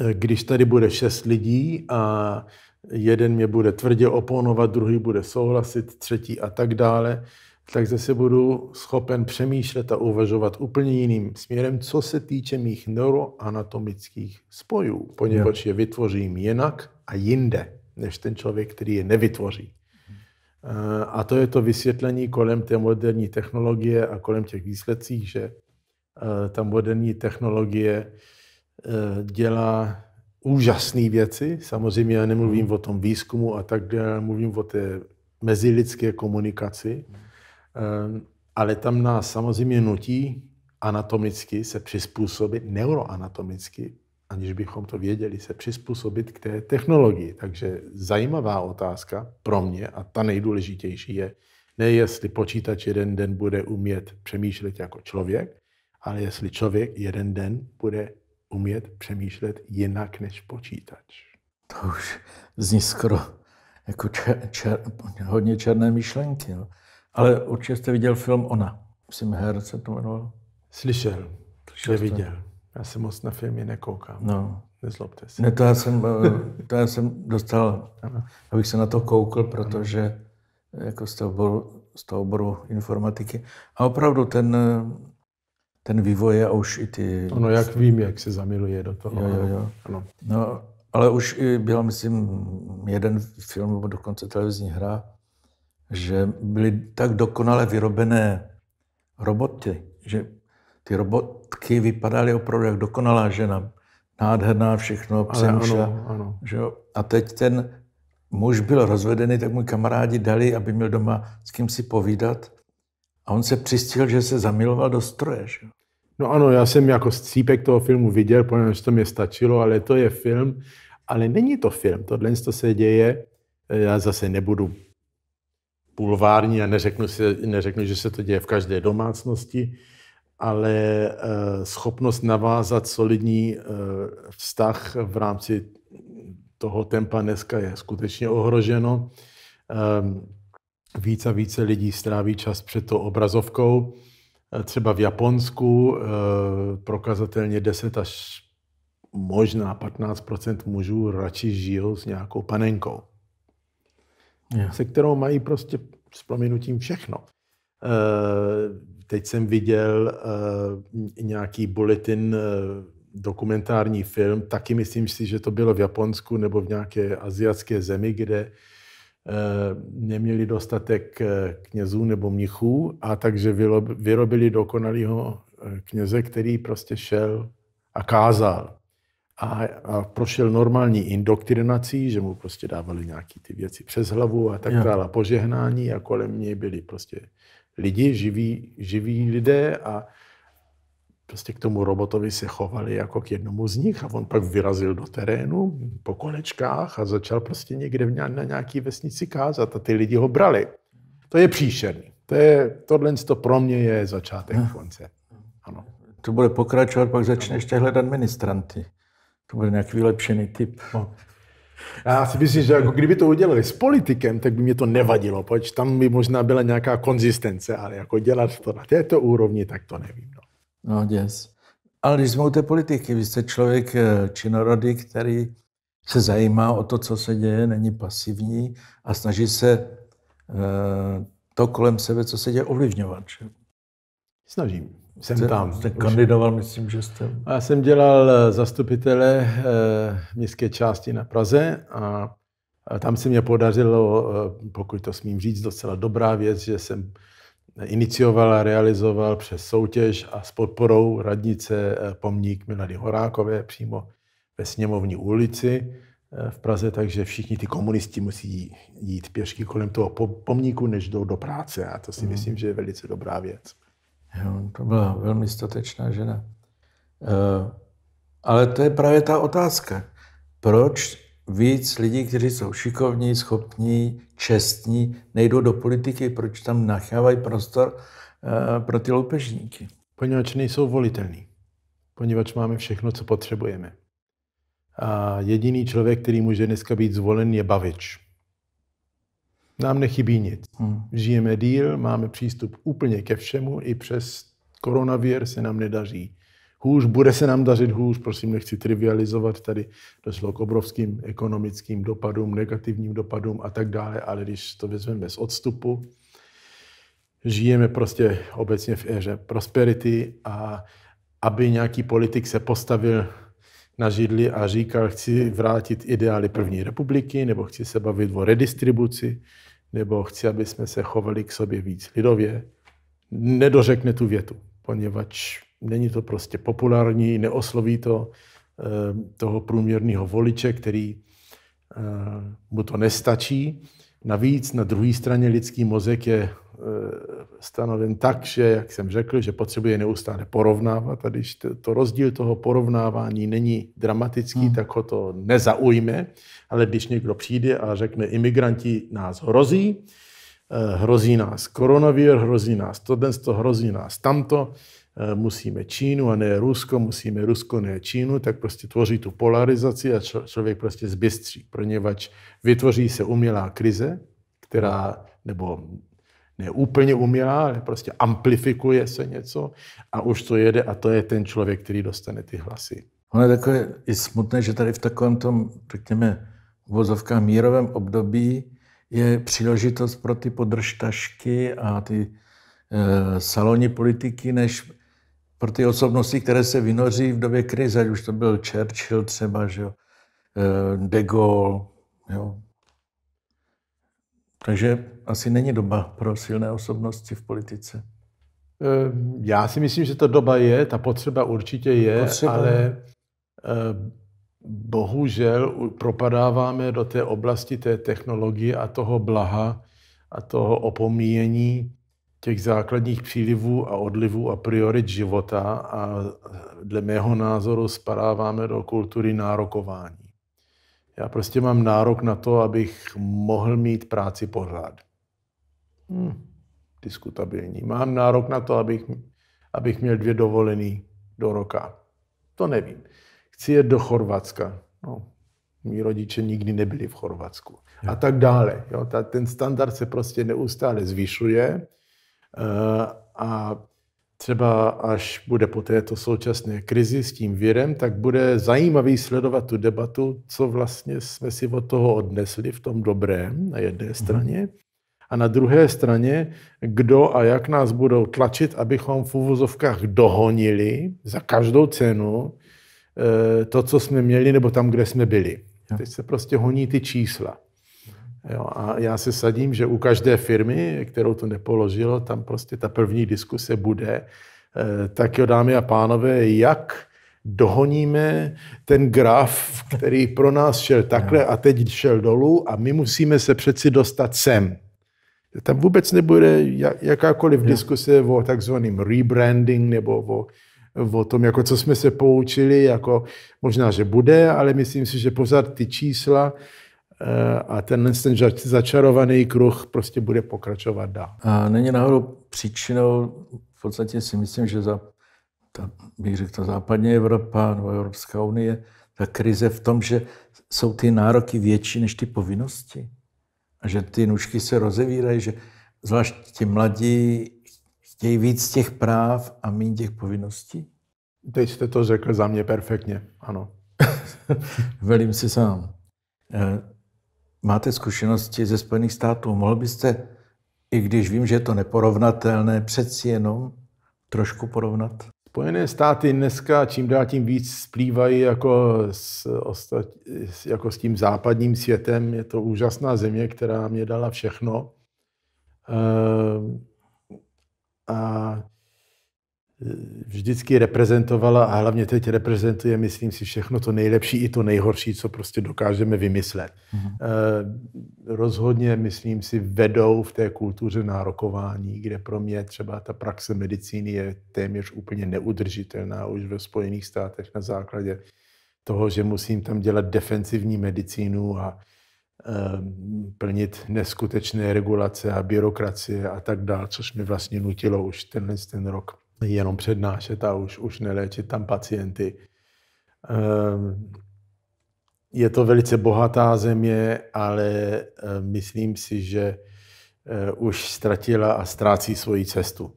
Eh, když tady bude šest lidí a jeden mě bude tvrdě oponovat, druhý bude souhlasit, třetí a tak dále, tak zase budu schopen přemýšlet a uvažovat úplně jiným směrem, co se týče mých neuroanatomických spojů, poněvadž je vytvořím jinak a jinde, než ten člověk, který je nevytvoří. Eh, a to je to vysvětlení kolem té moderní technologie a kolem těch výsledcích, že eh, ta moderní technologie Eh, dělá úžasné věci. Samozřejmě já nemluvím hmm. o tom výzkumu a tak dále, mluvím o té mezilidské komunikaci. Hmm. Ale tam nás samozřejmě nutí anatomicky se přizpůsobit, neuroanatomicky, aniž bychom to věděli, se přizpůsobit k té technologii. Takže zajímavá otázka pro mě a ta nejdůležitější je, ne jestli počítač jeden den bude umět přemýšlet jako člověk, ale jestli člověk jeden den bude umět přemýšlet jinak než počítač. To už zní skoro jako čer, čer, hodně černé myšlenky. Jo. Ale určitě jste viděl film Ona. Myslím, her se to jmenoval. Slyšel, Slyšel viděl. Já se moc na filmy nekoukám. No. Nezlobte se. Ne, to já jsem, eh, to já jsem dostal, abych se na to koukl, protože ano. Eh, jako z toho, oboru, z toho oboru informatiky. A opravdu ten eh, ten vývoj je a už i ty... Ono, jak vím, jak se zamiluje do toho. Jo, jo, jo. Ano. No, ale už i byl, myslím, jeden film, nebo dokonce televizní hra, že byly tak dokonale vyrobené roboty, že ty robotky vypadaly opravdu jak dokonalá žena. Nádherná všechno, přemša. Ano, ano. Že jo? A teď ten muž byl rozvedený, tak můj kamarádi dali, aby měl doma s kým si povídat. A on se přistihl, že se zamiloval do stroje. Že? No ano, já jsem jako střípek toho filmu viděl, poněvadž to mě stačilo, ale to je film. Ale není to film, tohle to se děje. Eh, já zase nebudu pulvární a neřeknu, si, neřeknu, že se to děje v každé domácnosti, ale eh, schopnost navázat solidní eh, vztah v rámci toho tempa dneska je skutečně ohroženo. Ehm, víc a více lidí stráví čas před tou obrazovkou. Třeba v Japonsku eh, prokazatelně 10 až možná 15 mužů radši žijou s nějakou panenkou, yeah. se kterou mají prostě s proměnutím všechno. Eh, teď jsem viděl eh, nějaký bulletin, dokumentární film, taky myslím si, že to bylo v Japonsku nebo v nějaké asijské zemi, kde Eh, neměli dostatek eh, knězů nebo mnichů a takže vyrobili dokonalého eh, kněze, který prostě šel a kázal. A, a prošel normální indoktrinací, že mu prostě dávali nějaké ty věci přes hlavu a tak dále, požehnání a kolem něj byli prostě lidi, živí, živí lidé a prostě k tomu robotovi se chovali jako k jednomu z nich a on pak vyrazil do terénu po kolečkách a začal prostě někde na nějaký vesnici kázat a ty lidi ho brali. To je příšerný. To je, tohle to pro mě je začátek no. konce. Ano. To bude pokračovat, pak začne ještě hledat ministranty. To bude nějaký vylepšený typ. No. Já si myslím, že jako kdyby to udělali s politikem, tak by mě to nevadilo, protože tam by možná byla nějaká konzistence, ale jako dělat to na této úrovni, tak to nevím. No. No děs. Ale když jsme u té politiky, vy jste člověk eh, činorodý, který se zajímá o to, co se děje, není pasivní a snaží se eh, to kolem sebe, co se děje, ovlivňovat. Že? Snažím. Jsem jste, tam. Jste kandidoval, už. myslím, že jste. Já jsem dělal eh, zastupitele městské části na Praze a tam se mě podařilo, pokud to smím říct, docela dobrá věc, že jsem inicioval a realizoval přes soutěž a s podporou radnice eh, pomník Milady Horákové přímo ve sněmovní ulici eh, v Praze, takže všichni ty komunisti musí jít pěšky kolem toho pomníku, než jdou do práce. A to si hmm. myslím, že je velice dobrá věc. Jo, to byla velmi statečná žena. Eh, ale to je právě ta otázka. Proč víc lidí, kteří jsou šikovní, schopní, čestní, nejdou do politiky, proč tam nachávají prostor eh, pro ty loupežníky? Poněvadž nejsou volitelní. Poněvadž máme všechno, co potřebujeme. A jediný člověk, který může dneska být zvolen, je bavič. Nám nechybí nic. Hmm. Žijeme díl, máme přístup úplně ke všemu, i přes koronavír se nám nedaří hůř, bude se nám dařit hůř, prosím, nechci trivializovat, tady došlo k obrovským ekonomickým dopadům, negativním dopadům a tak dále, ale když to vezmeme z odstupu, žijeme prostě obecně v éře prosperity a aby nějaký politik se postavil na židli a říkal, chci vrátit ideály první republiky, nebo chci se bavit o redistribuci, nebo chci, aby jsme se chovali k sobě víc lidově, nedořekne tu větu, poněvadž Není to prostě populární, neosloví to eh, toho průměrného voliče, který eh, mu to nestačí. Navíc na druhé straně lidský mozek je eh, stanoven tak, že, jak jsem řekl, že potřebuje neustále porovnávat a když to rozdíl toho porovnávání není dramatický, hmm. tak ho to nezaujme, ale když někdo přijde a řekne, imigranti nás hrozí, hrozí nás koronavir, hrozí nás to, hrozí nás tamto, Eh, musíme Čínu a ne Rusko, musíme Rusko, ne Čínu, tak prostě tvoří tu polarizaci a člověk prostě zbystří, poněvadž vytvoří se umělá krize, která, nebo ne úplně umělá, ale prostě amplifikuje se něco a už to jede a to je ten člověk, který dostane ty hlasy. Ono je takové i smutné, že tady v takovém tom, řekněme, vozovkách mírovém období je příležitost pro ty podržtašky a ty e, politiky, než pro ty osobnosti, které se vynoří v době krize, ať už to byl Churchill třeba, že jo, eh, De Gaulle, jo. Takže asi není doba pro silné osobnosti v politice. Eh, já si myslím, že ta doba je, ta potřeba určitě je, potřeba. ale eh, bohužel propadáváme do té oblasti té technologie a toho blaha a toho opomíjení, těch základních přílivů a odlivů a priorit života a dle mého názoru spadáváme do kultury nárokování. Já prostě mám nárok na to, abych mohl mít práci pořád. Hmm. Diskutabilní. Mám nárok na to, abych, abych měl dvě dovolený do roka. To nevím. Chci jet do Chorvatska. No, mí rodiče nikdy nebyli v Chorvatsku. A tak dále. Jo, ta, ten standard se prostě neustále zvyšuje Eh, a třeba až bude po této současné krizi s tím virem, tak bude zajímavý sledovat tu debatu, co vlastně jsme si od toho odnesli v tom dobrém na jedné mhm. straně a na druhé straně, kdo a jak nás budou tlačit, abychom v uvozovkách dohonili za každou cenu eh, to, co jsme měli, nebo tam, kde jsme byli. Teď se prostě honí ty čísla. Jo, a já se sadím, že u každé firmy, kterou to nepoložilo, tam prostě ta první diskuse bude. Eh, tak jo, dámy a pánové, jak dohoníme ten graf, který pro nás šel takhle a teď šel dolů a my musíme se přeci dostat sem. Tam vůbec nebude jakákoliv diskuse o takzvaném rebranding nebo o o tom, jako co jsme se poučili, jako možná, že bude, ale myslím si, že pořád ty čísla Eh, a ten, ten začarovaný kruh prostě bude pokračovat dál. A není náhodou příčinou, v podstatě si myslím, že za, ta, bych řekl, ta západní Evropa nebo Evropská unie, ta krize v tom, že jsou ty nároky větší než ty povinnosti. A že ty nůžky se rozevírají, že zvlášť ti mladí chtějí víc těch práv a méně těch povinností? Teď jste to řekl za mě perfektně, ano. Velím si sám. Eh, máte zkušenosti ze Spojených států, mohl byste, i když vím, že je to neporovnatelné, přeci jenom trošku porovnat? Spojené státy dneska čím dál tím víc splývají jako s, ostat, jako s tím západním světem. Je to úžasná země, která mě dala všechno. Ehm, a vždycky reprezentovala a hlavně teď reprezentuje, myslím si, všechno to nejlepší i to nejhorší, co prostě dokážeme vymyslet. Mm-hmm. Rozhodně, myslím si, vedou v té kultuře nárokování, kde pro mě třeba ta praxe medicíny je téměř úplně neudržitelná už ve Spojených státech na základě toho, že musím tam dělat defensivní medicínu a ehm, plnit neskutečné regulace a byrokracie a tak dál, což mi vlastně nutilo už tenhle ten rok jenom přednášet a už, už neléčit tam pacienty. Ehm, je to velice bohatá země, ale eh, myslím si, že eh, už ztratila a ztrácí svoji cestu.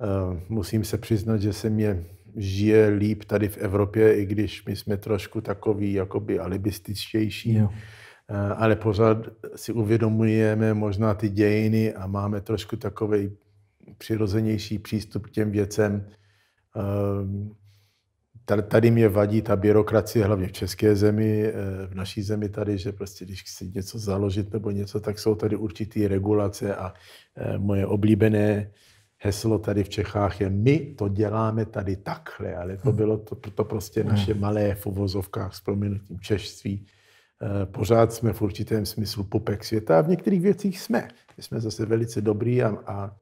Ehm, musím se přiznat, že se mě žije líp tady v Evropě, i když my jsme trošku takový jakoby alibističtější, jo. Eh, ale pořád si uvědomujeme možná ty dějiny a máme trošku takový přirozenější přístup k těm věcem. Ehm, tady mě vadí ta byrokracie, hlavně v české zemi, eh, v naší zemi tady, že prostě když chci něco založit nebo něco, tak jsou tady určitý regulace a eh, moje oblíbené heslo tady v Čechách je my to děláme tady takhle, ale to hmm. bylo to, to prostě hmm. naše malé v uvozovkách s proměnutím češství. Eh, pořád jsme v určitém smyslu pupek světa a v některých věcích jsme. My jsme zase velice dobrý a, a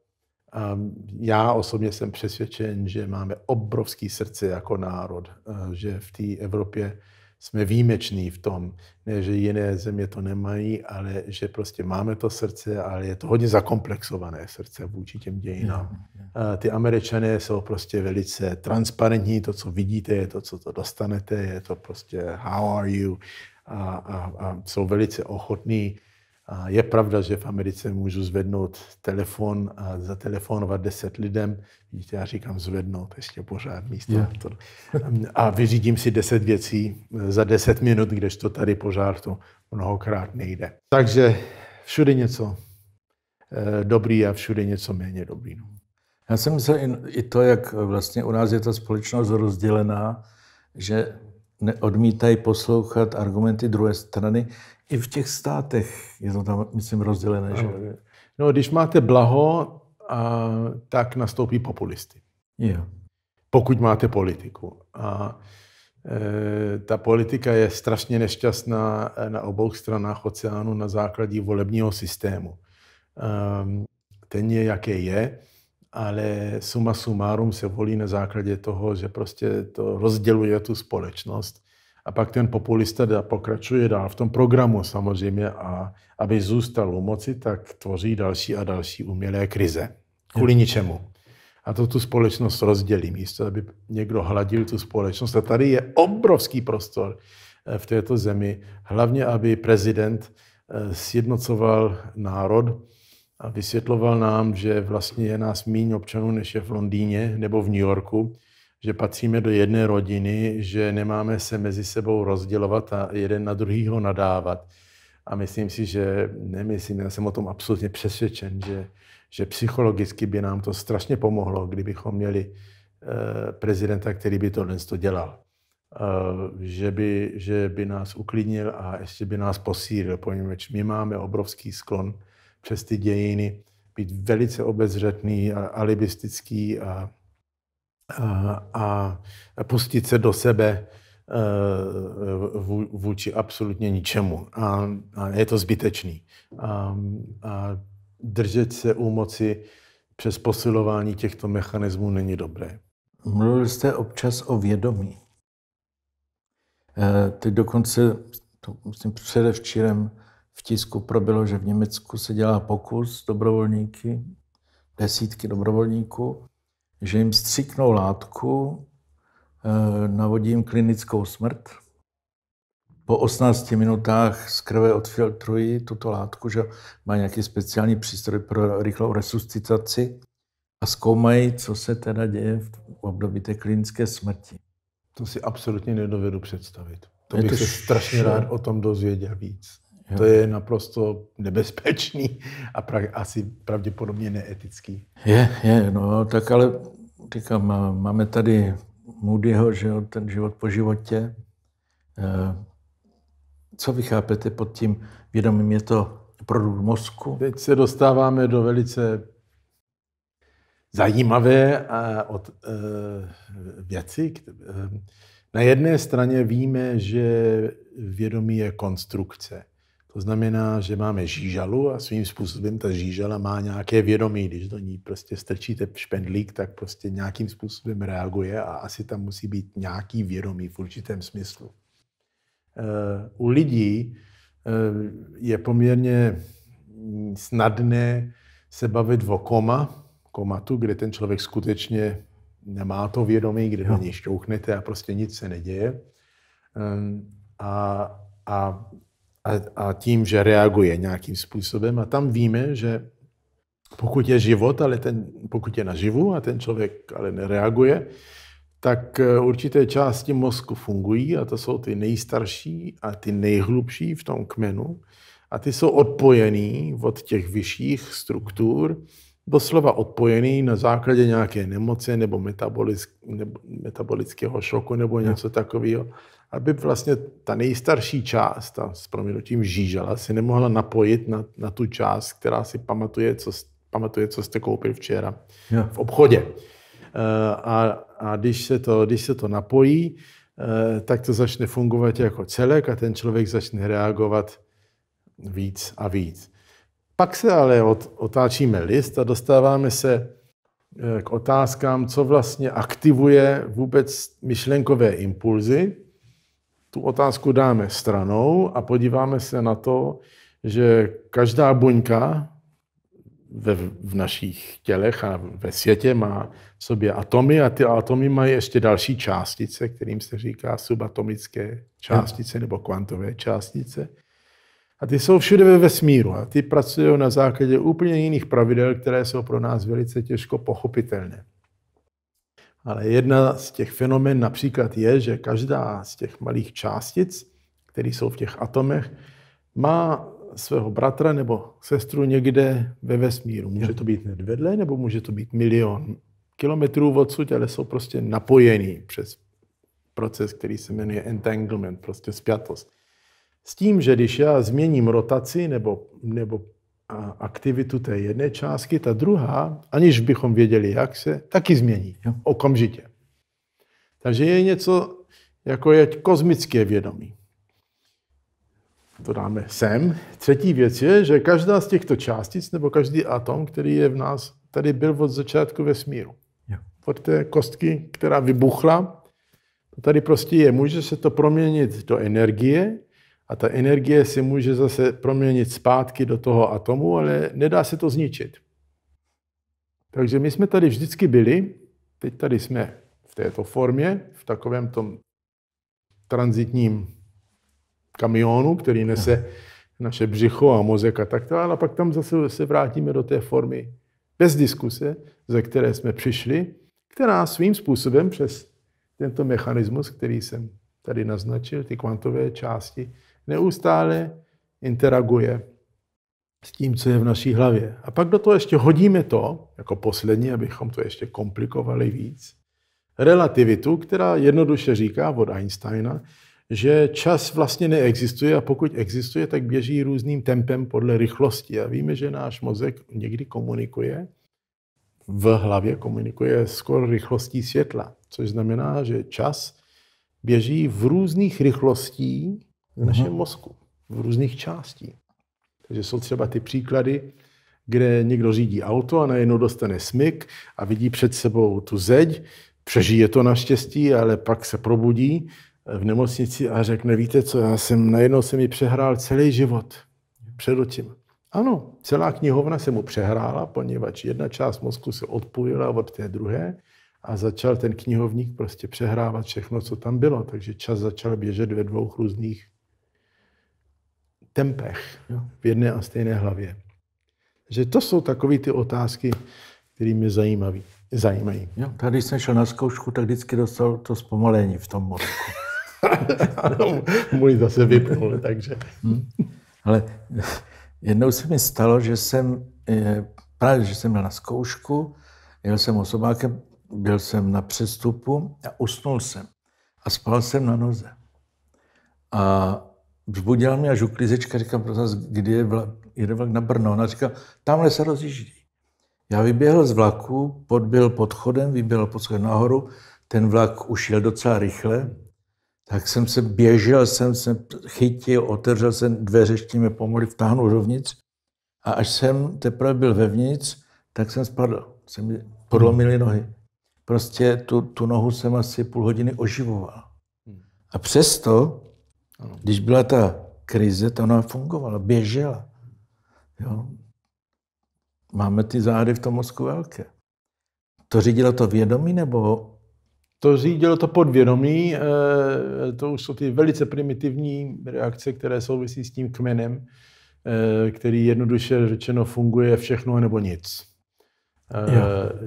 Ehm, já osobně jsem přesvědčen, že máme obrovský srdce jako národ, eh, že v té Evropě jsme výjimeční v tom, ne, že jiné země to nemají, ale že prostě máme to srdce, ale je to hodně zakomplexované srdce vůči těm dějinám. Mm, mm, mm. Eh, ty američané jsou prostě velice transparentní, to, co vidíte, je to, co to dostanete, je to prostě how are you a, a, a jsou velice ochotní a je pravda, že v Americe můžu zvednout telefon a zatelefonovat deset lidem. Víte, já říkám zvednout, ještě pořád místo. Yeah. To. A vyřídím si deset věcí eh, za deset minut, když to tady pořád to mnohokrát nejde. Takže všude něco eh, dobrý a všude něco méně dobrý. No. Já jsem myslel i to, jak vlastně u nás je ta společnost rozdělená, že neodmítají poslouchat argumenty druhé strany. I v těch státech je to tam, myslím, rozdělené, ano. že? No, když máte blaho, a, tak nastoupí populisty. Jo. Pokud máte politiku. A e, ta politika je strašně nešťastná e, na obou stranách oceánu na základě volebního systému. E, ten je, jaké je, ale suma sumárum se volí na základě toho, že prostě to rozděluje tu společnost a pak ten populista pokračuje dál v tom programu samozřejmě a aby zůstal u moci, tak tvoří další a další umělé krize. Kvůli ničemu. A to tu společnost rozdělí místo, aby někdo hladil tu společnost. A tady je obrovský prostor eh, v této zemi, hlavně aby prezident eh, sjednocoval národ a vysvětloval nám, že vlastně je nás míň občanů, než je v Londýně nebo v New Yorku, že patříme do jedné rodiny, že nemáme se mezi sebou rozdělovat a jeden na druhýho nadávat. A myslím si, že, nemyslím, já jsem o tom absolutně přesvědčen, že, že psychologicky by nám to strašně pomohlo, kdybychom měli eh, prezidenta, který by to dnes to dělal. Eh, že, by, že by nás uklidnil a ještě by nás posílil, poněvadž my máme obrovský sklon přes ty dějiny být velice obezřetný a alibistický a a, a pustit se do sebe e, vůči absolutně ničemu. A, a je to zbytečný. A, a držet se u moci přes posilování těchto mechanismů není dobré. Mluvil jste občas o vědomí. E, teď dokonce, to myslím předevčírem v tisku probilo, že v Německu se dělá pokus dobrovolníky, desítky dobrovolníků, že jim stříknou látku, eh, navodím klinickou smrt. Po 18 minutách z krve odfiltrují tuto látku, že má nějaký speciální přístroj pro rychlou resuscitaci a zkoumají, co se teda děje v období té klinické smrti. To si absolutně nedovedu představit. To je bych to se strašně rád o tom dozvěděl víc. Jo. To je naprosto nebezpečný a pra, asi pravděpodobně neetický. Je, je, no tak ale říkám, máme tady Moodyho, že jo, ten život po životě. Eh, co vy chápete pod tím vědomím? Je to produkt mozku? Teď se dostáváme do velice zajímavé od, eh, věci. Eh, na jedné straně víme, že vědomí je konstrukce. To znamená, že máme žížalu a svým způsobem ta žížala má nějaké vědomí. Když do ní prostě strčíte špendlík, tak prostě nějakým způsobem reaguje a asi tam musí být nějaký vědomí v určitém smyslu. Eh, u lidí eh, je poměrně mm, snadné se bavit o koma, komatu, kde ten člověk skutečně nemá to vědomí, kde do no. něj šťouchnete a prostě nic se neděje. Eh, a, a a, a tím, že reaguje nějakým způsobem. A tam víme, že pokud je život, ale ten, pokud je naživu a ten člověk ale nereaguje, tak eh, určité části mozku fungují a to jsou ty nejstarší a ty nejhlubší v tom kmenu. A ty jsou odpojený od těch vyšších struktur, doslova odpojený na základě nějaké nemoci nebo, nebo metabolického šoku nebo něco takového aby vlastně ta nejstarší část, ta s proměnutím žížela, si nemohla napojit na, na tu část, která si pamatuje, co, pamatuje, co jste koupil včera jo. v obchodě. Eh, a, a když, se to, když se to napojí, eh, tak to začne fungovat jako celek a ten člověk začne reagovat víc a víc. Pak se ale od, otáčíme list a dostáváme se eh, k otázkám, co vlastně aktivuje vůbec myšlenkové impulzy, tu otázku dáme stranou a podíváme se na to, že každá buňka ve, v našich tělech a ve světě má v sobě atomy a ty atomy mají ještě další částice, kterým se říká subatomické částice nebo kvantové částice. A ty jsou všude ve vesmíru a ty pracují na základě úplně jiných pravidel, které jsou pro nás velice těžko pochopitelné. Ale jedna z těch fenomen například je, že každá z těch malých částic, které jsou v těch atomech, má svého bratra nebo sestru někde ve vesmíru. Může to být hned vedle, nebo může to být milion kilometrů odsud, ale jsou prostě napojený přes proces, který se jmenuje entanglement, prostě spjatost. S tím, že když já změním rotaci nebo, nebo aktivitu té jedné částky, ta druhá, aniž bychom věděli, jak se, taky změní jo. okamžitě. Takže je něco, jako je kozmické vědomí. To dáme sem. Třetí věc je, že každá z těchto částic, nebo každý atom, který je v nás, tady byl od začátku ve Jo. Od té kostky, která vybuchla, to tady prostě je. Může se to proměnit do energie, a ta energie si může zase proměnit zpátky do toho atomu, ale nedá se to zničit. Takže my jsme tady vždycky byli, teď tady jsme v této formě, v takovém tom transitním kamionu, který nese naše břicho a mozek a tak dále. A pak tam zase se vrátíme do té formy bez diskuse, ze které jsme přišli, která svým způsobem přes tento mechanismus, který jsem tady naznačil, ty kvantové části, neustále interaguje s tím, co je v naší hlavě. A pak do toho ještě hodíme to, jako poslední, abychom to ještě komplikovali víc, relativitu, která jednoduše říká od Einsteina, že čas vlastně neexistuje a pokud existuje, tak běží různým tempem podle rychlosti. A víme, že náš mozek někdy komunikuje, v hlavě komunikuje skoro rychlostí světla, což znamená, že čas běží v různých rychlostích v našem mm-hmm. mozku, v různých částí. Takže jsou třeba ty příklady, kde někdo řídí auto a najednou dostane smyk a vidí před sebou tu zeď, přežije to naštěstí, ale pak se probudí eh, v nemocnici a řekne, víte co, já jsem najednou se mi přehrál celý život před očím. Ano, celá knihovna se mu přehrála, poněvadž jedna část mozku se odpojila od té druhé a začal ten knihovník prostě přehrávat všechno, co tam bylo. Takže čas začal běžet ve dvou různých tempech, jo? v jedné a stejné hlavě. Že to jsou takové ty otázky, které mě zajímavý, zajímají. Jo, tady, jsem šel na zkoušku, tak vždycky dostal to zpomalení v tom mozku. ano, můj zase vypnul, takže. Hmm. Ale jednou se mi stalo, že jsem, eh, právě že jsem byl na zkoušku, jel jsem osobákem, byl jsem na přestupu a usnul jsem. A spal jsem na noze. A vzbudila mě až uklízečka, říkám, prosím kdy je vlak, jede vlak na Brno. Ona říká, tamhle se rozjíždí. Já vyběhl z vlaku, podbyl pod chodem, vyběhl pod schodem nahoru, ten vlak ušel docela rychle, tak jsem se běžel, jsem se chytil, otevřel jsem dveře, ještě mě pomohli vtáhnout dovnitř. A až jsem teprve byl vevnitř, tak jsem spadl. Jsem mi podlomili hmm. nohy. Prostě tu, tu nohu jsem asi půl hodiny oživoval. Hmm. A přesto když byla ta krize, to ona fungovala, běžela. Jo. Máme ty zády v tom mozku velké. To řídilo to vědomí nebo to řídilo to podvědomí, eh, to už jsou ty velice primitivní reakce, které souvisí s tím kmenem, eh, který jednoduše řečeno funguje všechno nebo nic. Jo.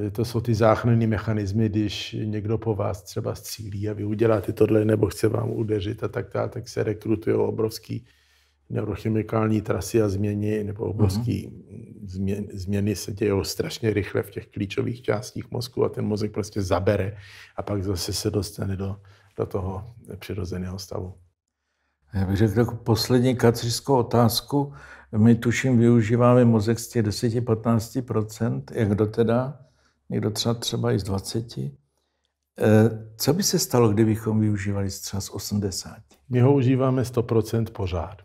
Eh, to jsou ty záchranné mechanismy, když někdo po vás třeba střílí a vy uděláte tohle, nebo chce vám udeřit a tak dále, tak se rekrutují obrovský neurochemikální trasy a změny, nebo obrovské mm-hmm. změny, změny se dějí strašně rychle v těch klíčových částích mozku a ten mozek prostě zabere a pak zase se dostane do, do toho přirozeného stavu. Já bych řekl poslední kacířskou otázku. My tuším využíváme mozek z těch 10-15%, jak do teda, někdo třeba, třeba i z 20. Eh, co by se stalo, kdybychom využívali třeba z 80? My ho užíváme 100% pořád.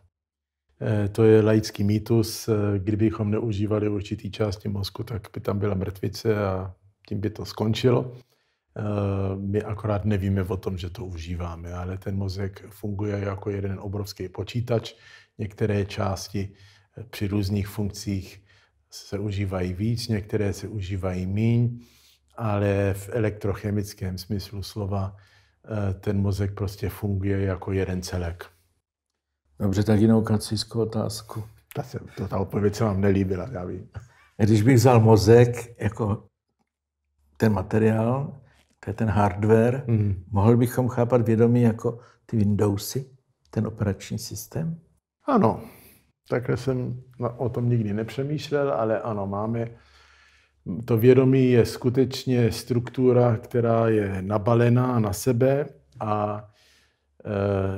Eh, to je laický mýtus. Eh, kdybychom neužívali určitý části mozku, tak by tam byla mrtvice a tím by to skončilo. My akorát nevíme o tom, že to užíváme, ale ten mozek funguje jako jeden obrovský počítač. Některé části při různých funkcích se užívají víc, některé se užívají míň, ale v elektrochemickém smyslu slova eh, ten mozek prostě funguje jako jeden celek. Dobře, tak jinou kacískou otázku. Ta, se, to, ta odpověď se vám nelíbila, já vím. Když bych vzal mozek jako ten materiál, to je ten hardware, mm. mohl bychom chápat vědomí jako ty Windowsy, ten operační systém? Ano, Takhle jsem o tom nikdy nepřemýšlel, ale ano, máme to vědomí je skutečně struktura, která je nabalená na sebe a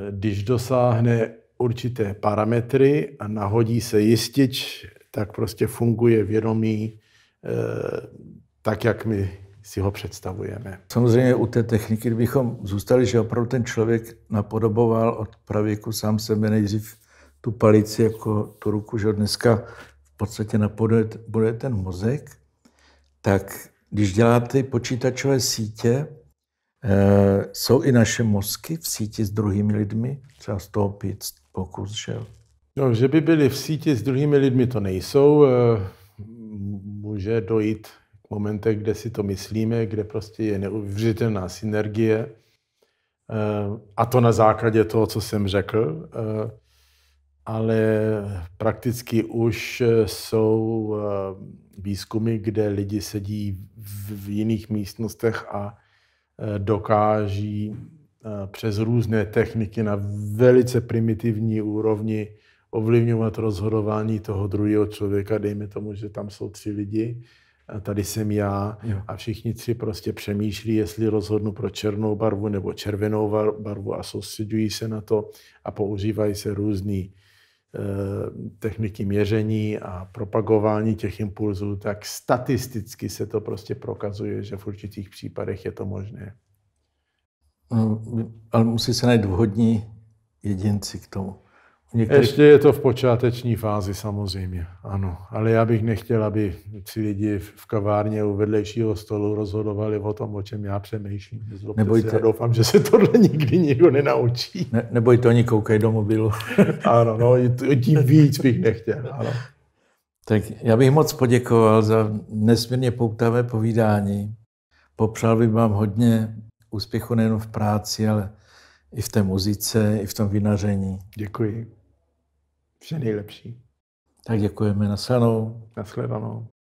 e, když dosáhne určité parametry a nahodí se jistič, tak prostě funguje vědomí e, tak, jak my si ho představujeme. Samozřejmě u té techniky, kdybychom zůstali, že opravdu ten člověk napodoboval od pravěku sám sebe nejdřív tu palici jako tu ruku, že dneska v podstatě napoduje ten mozek, tak když děláte počítačové sítě, e, jsou i naše mozky v síti s druhými lidmi, třeba pít pokus, že No, že by byli v síti s druhými lidmi, to nejsou. Eh, může dojít k momentech, kde si to myslíme, kde prostě je neuvěřitelná synergie. Eh, a to na základě toho, co jsem řekl ale prakticky už eh, jsou eh, výzkumy, kde lidi sedí v jiných místnostech a eh, dokáží přes různé techniky na velice primitivní úrovni ovlivňovat rozhodování toho druhého člověka. Dejme tomu, že tam jsou tři lidi, a tady jsem já jo. a všichni tři prostě přemýšlí, jestli rozhodnu pro černou barvu nebo červenou barvu a soustředují se na to a používají se různé Eh, techniky měření a propagování těch impulzů, tak statisticky se to prostě prokazuje, že v určitých případech je to možné. No, ale musí se najít vhodní jedinci k tomu. Některý... Ještě je to v počáteční fázi samozřejmě, ano. Ale já bych nechtěl, aby si lidi v kavárně u vedlejšího stolu rozhodovali o tom, o čem já přemýšlím. Zlobte Nebojte. Se, já doufám, že se tohle nikdy nikdo nenaučí. Ne, nebojte, oni koukají do mobilu. ano, no, tím víc bych nechtěl, ano. Tak já bych moc poděkoval za nesmírně poutavé povídání. Popřál bych vám hodně úspěchu nejen v práci, ale i v té muzice, i v tom vinaření. Děkuji. Vše nejlepší. Tak děkujeme. Nasledanou. Nasledanou.